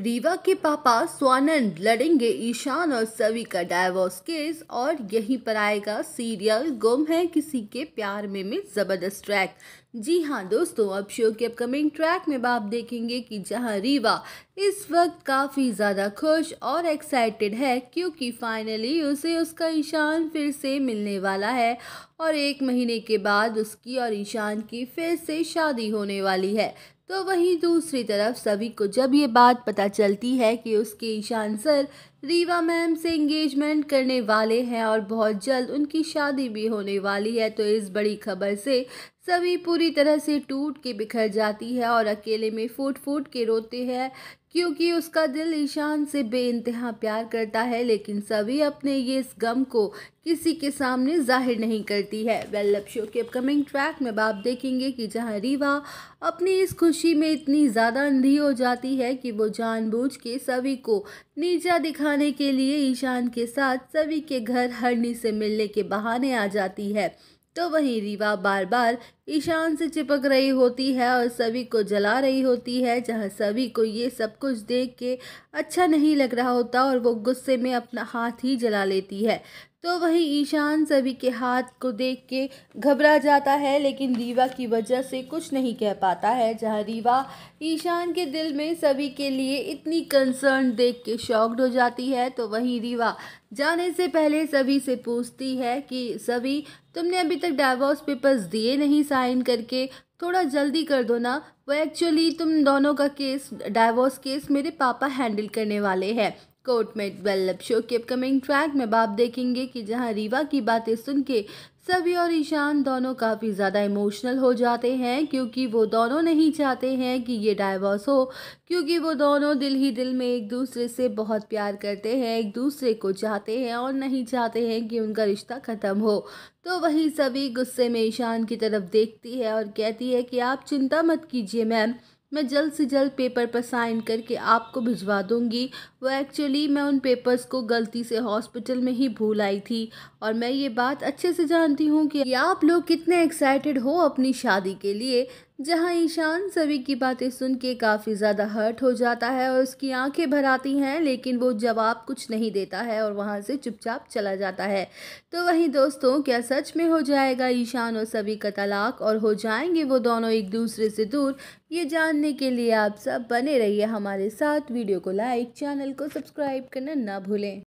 रीवा के पापा स्वानंद लड़ेंगे ईशान और सवि का डायवोर्स केस और यहीं पर आएगा सीरियल गुम है किसी के प्यार में में जबरदस्त ट्रैक जी हाँ दोस्तों अब शो के अपकमिंग ट्रैक में आप देखेंगे कि जहाँ रीवा इस वक्त काफ़ी ज़्यादा खुश और एक्साइटेड है क्योंकि फाइनली उसे उसका ईशान फिर से मिलने वाला है और एक महीने के बाद उसकी और ईशान की फिर से शादी होने वाली है तो वहीं दूसरी तरफ सभी को जब ये बात पता चलती है कि उसके ईशान सर रीवा मैम से इंगेजमेंट करने वाले हैं और बहुत जल्द उनकी शादी भी होने वाली है तो इस बड़ी खबर से सभी पूरी तरह से टूट के बिखर जाती है और अकेले में फूट फूट के रोते हैं क्योंकि उसका दिल ईशान से बेानतहा प्यार करता है लेकिन सभी अपने ये इस गम को किसी के सामने जाहिर नहीं करती है वेल लव शो के अपकमिंग ट्रैक में आप देखेंगे कि जहां रीवा अपनी इस खुशी में इतनी ज़्यादा अंधी हो जाती है कि वो जानबूझ के सभी को नीचा दिखाने के लिए ईशान के साथ सभी के घर हरनी से मिलने के बहाने आ जाती है तो वहीं रीवा बार बार ईशान से चिपक रही होती है और सभी को जला रही होती है जहां सभी को ये सब कुछ देख के अच्छा नहीं लग रहा होता और वो गुस्से में अपना हाथ ही जला लेती है तो वही ईशान सभी के हाथ को देख के घबरा जाता है लेकिन रीवा की वजह से कुछ नहीं कह पाता है जहां रीवा ईशान के दिल में सभी के लिए इतनी कंसर्न देख के शॉक्ड हो जाती है तो वहीं रीवा जाने से पहले सभी से पूछती है कि सभी तुमने अभी तक डाइवोर्स पेपर्स दिए नहीं साइन करके थोड़ा जल्दी कर दो ना वो एक्चुअली तुम दोनों का केस डाइवोर्स केस मेरे पापा हैंडल करने वाले हैं कोर्ट कोर्टमेट लव शो के अपकमिंग ट्रैक में आप देखेंगे कि जहां रीवा की बातें सुन के सभी और ईशान दोनों काफ़ी ज़्यादा इमोशनल हो जाते हैं क्योंकि वो दोनों नहीं चाहते हैं कि ये डाइवोर्स हो क्योंकि वो दोनों दिल ही दिल में एक दूसरे से बहुत प्यार करते हैं एक दूसरे को चाहते हैं और नहीं चाहते हैं कि उनका रिश्ता ख़त्म हो तो वही सभी गुस्से में ईशान की तरफ देखती है और कहती है कि आप चिंता मत कीजिए मैम मैं जल्द से जल्द पेपर पर साइन करके आपको भिजवा दूंगी वो एक्चुअली मैं उन पेपर्स को गलती से हॉस्पिटल में ही भूल आई थी और मैं ये बात अच्छे से जानती हूँ कि आप लोग कितने एक्साइटेड हो अपनी शादी के लिए जहां ईशान सभी की बातें सुन के काफ़ी ज़्यादा हर्ट हो जाता है और उसकी आंखें भर आती हैं लेकिन वो जवाब कुछ नहीं देता है और वहां से चुपचाप चला जाता है तो वहीं दोस्तों क्या सच में हो जाएगा ईशान और सभी का तलाक और हो जाएंगे वो दोनों एक दूसरे से दूर ये जानने के लिए आप सब बने रहिए हमारे साथ वीडियो को लाइक चैनल को सब्सक्राइब करना ना भूलें